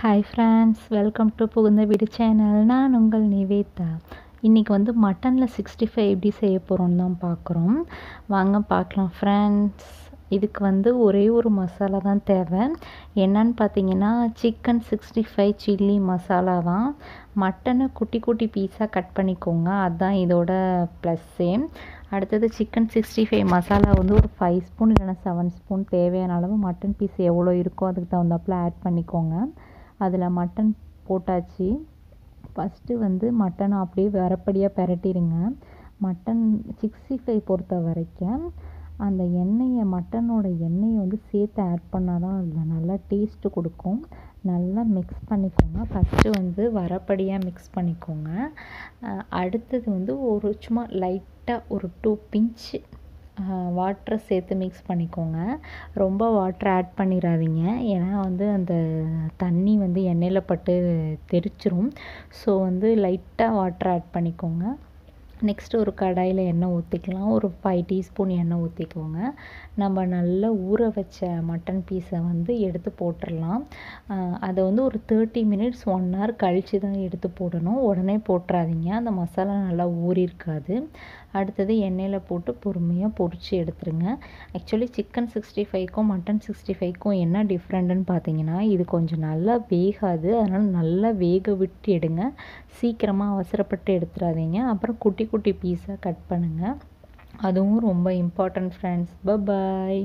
hi friends welcome to புகுந்த வீடு channel நான் உங்கள் நிவேதா இன்றைக்கி வந்து மட்டனில் சிக்ஸ்டி ஃபைவ் எப்படி செய்ய போகிறோம்னு தான் பார்க்குறோம் வாங்க பார்க்கலாம் ஃப்ரெண்ட்ஸ் இதுக்கு வந்து ஒரே ஒரு மசாலா தான் தேவை என்னன்னு பார்த்தீங்கன்னா chicken sixty five chilli masala தான் மட்டனை குட்டி குட்டி பீஸாக கட் பண்ணிக்கோங்க அதுதான் இதோட ப்ளஸ்ஸே அடுத்தது சிக்கன் சிக்ஸ்டி ஃபைவ் மசாலா வந்து ஒரு ஃபைவ் ஸ்பூன் இல்லைன்னா செவன் ஸ்பூன் தேவையான அளவு மட்டன் பீஸ் எவ்வளோ இருக்கோ அதுக்கு தகுந்தாப்பில் ஆட் பண்ணிக்கோங்க அதில் மட்டன் போட்டாச்சு ஃபஸ்ட்டு வந்து மட்டனை அப்படியே வரப்படியாக பிரட்டிருங்க மட்டன் சிக்ஸ்டி ஃபைவ் பொறுத்த வரைக்கும் அந்த எண்ணெயை மட்டனோட எண்ணெயை வந்து சேர்த்து ஆட் பண்ணால் தான் அதில் நல்லா டேஸ்ட்டு கொடுக்கும் நல்லா மிக்ஸ் பண்ணிக்கோங்க ஃபஸ்ட்டு வந்து வரப்படியாக மிக்ஸ் பண்ணிக்கோங்க அடுத்தது வந்து ஒரு சும்மா லைட்டாக ஒரு டூ பிஞ்சு வாட்டரை சேர்த்து மிக்ஸ் பண்ணிக்கோங்க ரொம்ப வாட்டரை ஆட் பண்ணிடாதீங்க ஏன்னா வந்து அந்த தண்ணி வந்து எண்ணெயில் பட்டு தெறிச்சிரும் ஸோ வந்து லைட்டாக வாட்டரை ஆட் பண்ணிக்கோங்க நெக்ஸ்ட்டு ஒரு கடாயில் எண்ணெய் ஊற்றிக்கலாம் ஒரு ஃபைவ் டீஸ்பூன் எண்ணெய் ஊற்றிக்கோங்க நம்ம நல்லா ஊற வச்ச மட்டன் பீஸை வந்து எடுத்து போட்டுடலாம் அதை வந்து ஒரு தேர்ட்டி மினிட்ஸ் ஒன் ஹவர் கழித்து தான் எடுத்து போடணும் உடனே போட்டுறாதீங்க அந்த மசாலா நல்லா ஊறியிருக்காது அடுத்தது எண்ணெயில் போட்டு பொறுமையாக பொரித்து எடுத்துருங்க ஆக்சுவலி சிக்கன் சிக்ஸ்டி ஃபைவ்க்கும் மட்டன் சிக்ஸ்டி ஃபைவ்க்கும் என்ன டிஃப்ரெண்ட்டுன்னு பார்த்தீங்கன்னா இது கொஞ்சம் நல்லா வேகாது அதனால் நல்லா வேக விட்டு எடுங்க சீக்கிரமாக அவசரப்பட்டு எடுத்துடாதீங்க அப்புறம் குட்டி குட்டி குட்டி பீஸாக கட் பண்ணுங்கள் அதுவும் ரொம்ப இம்பார்ட்டன்ட் ஃப்ரெண்ட்ஸ் பாய்